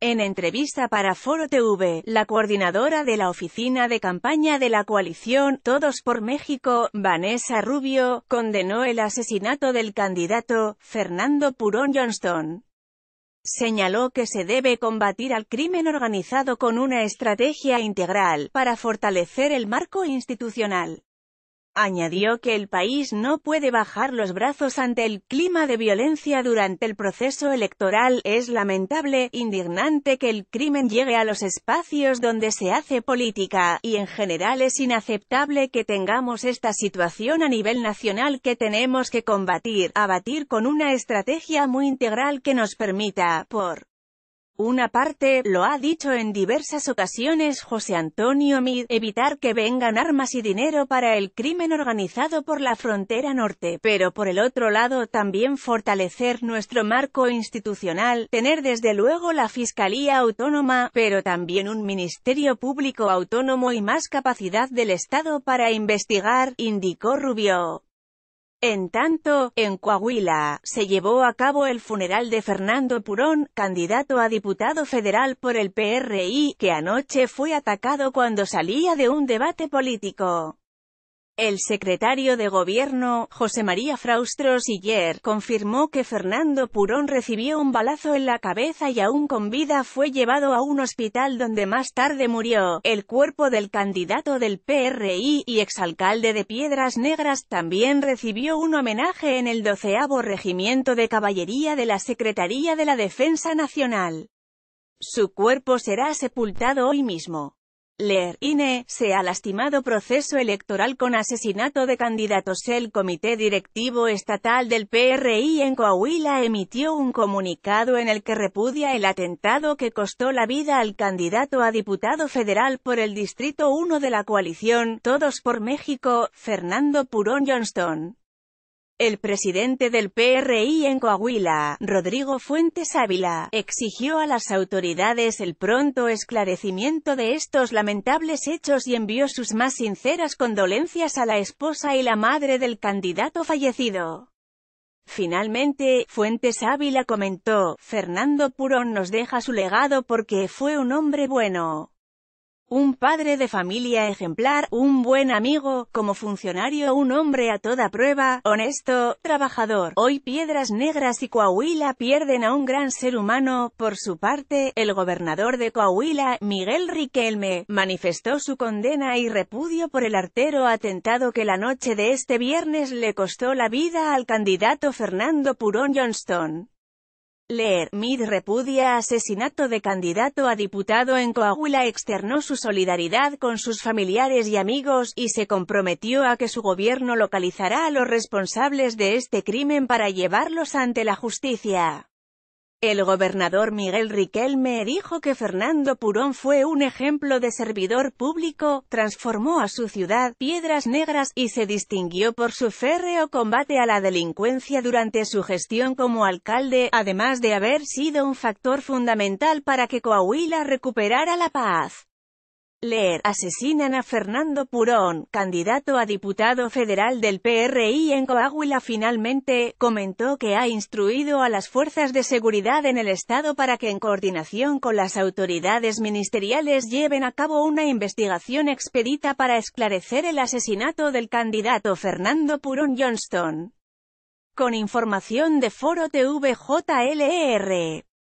En entrevista para Foro TV, la coordinadora de la oficina de campaña de la coalición Todos por México, Vanessa Rubio, condenó el asesinato del candidato, Fernando Purón Johnston. Señaló que se debe combatir al crimen organizado con una estrategia integral, para fortalecer el marco institucional. Añadió que el país no puede bajar los brazos ante el clima de violencia durante el proceso electoral. Es lamentable, indignante que el crimen llegue a los espacios donde se hace política, y en general es inaceptable que tengamos esta situación a nivel nacional que tenemos que combatir, abatir con una estrategia muy integral que nos permita, por una parte, lo ha dicho en diversas ocasiones José Antonio Mid, evitar que vengan armas y dinero para el crimen organizado por la frontera norte, pero por el otro lado también fortalecer nuestro marco institucional, tener desde luego la Fiscalía Autónoma, pero también un Ministerio Público Autónomo y más capacidad del Estado para investigar, indicó Rubio. En tanto, en Coahuila, se llevó a cabo el funeral de Fernando Purón, candidato a diputado federal por el PRI, que anoche fue atacado cuando salía de un debate político. El secretario de Gobierno, José María Fraustro Siller, confirmó que Fernando Purón recibió un balazo en la cabeza y aún con vida fue llevado a un hospital donde más tarde murió. El cuerpo del candidato del PRI y exalcalde de Piedras Negras también recibió un homenaje en el 12 Regimiento de Caballería de la Secretaría de la Defensa Nacional. Su cuerpo será sepultado hoy mismo. Leer, INE, se ha lastimado proceso electoral con asesinato de candidatos. El Comité Directivo Estatal del PRI en Coahuila emitió un comunicado en el que repudia el atentado que costó la vida al candidato a diputado federal por el Distrito 1 de la coalición Todos por México, Fernando Purón Johnston. El presidente del PRI en Coahuila, Rodrigo Fuentes Ávila, exigió a las autoridades el pronto esclarecimiento de estos lamentables hechos y envió sus más sinceras condolencias a la esposa y la madre del candidato fallecido. Finalmente, Fuentes Ávila comentó, Fernando Purón nos deja su legado porque fue un hombre bueno un padre de familia ejemplar, un buen amigo, como funcionario, un hombre a toda prueba, honesto, trabajador. Hoy Piedras Negras y Coahuila pierden a un gran ser humano. Por su parte, el gobernador de Coahuila, Miguel Riquelme, manifestó su condena y repudio por el artero atentado que la noche de este viernes le costó la vida al candidato Fernando Purón Johnston. Leer, Mid repudia asesinato de candidato a diputado en Coahuila externó su solidaridad con sus familiares y amigos, y se comprometió a que su gobierno localizará a los responsables de este crimen para llevarlos ante la justicia. El gobernador Miguel Riquelme dijo que Fernando Purón fue un ejemplo de servidor público, transformó a su ciudad, Piedras Negras, y se distinguió por su férreo combate a la delincuencia durante su gestión como alcalde, además de haber sido un factor fundamental para que Coahuila recuperara la paz. Leer, asesinan a Fernando Purón, candidato a diputado federal del PRI en Coahuila finalmente, comentó que ha instruido a las fuerzas de seguridad en el estado para que en coordinación con las autoridades ministeriales lleven a cabo una investigación expedita para esclarecer el asesinato del candidato Fernando Purón Johnston. Con información de Foro TVJLR. E